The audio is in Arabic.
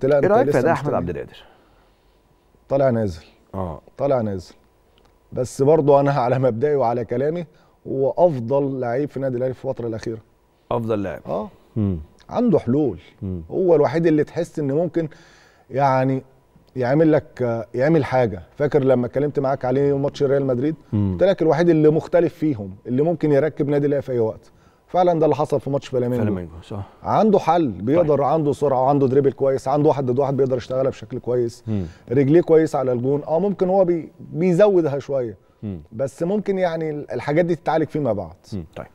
طلع ايه رايك في اداء احمد عبد القادر؟ طالع نازل اه طالع نازل بس برضه انا على مبدئي وعلى كلامي هو افضل لعيب في النادي الاهلي في الفتره الاخيره افضل لاعب اه مم. عنده حلول مم. هو الوحيد اللي تحس ان ممكن يعني يعمل لك يعمل حاجه فاكر لما اتكلمت معاك عليه ماتش ريال مدريد قلت لك الوحيد اللي مختلف فيهم اللي ممكن يركب نادي الاهلي في اي وقت فعلا ده اللي حصل في ماتش فلامينجو فلامينجو صح عنده حل بيقدر طيب. عنده سرعه وعنده دريبل كويس عنده واحد ضد واحد بيقدر يشتغلها بشكل كويس رجليه كويس على الجون اه ممكن هو بي بيزودها شويه مم. بس ممكن يعني الحاجات دي تتعالج فيما بعد مم. طيب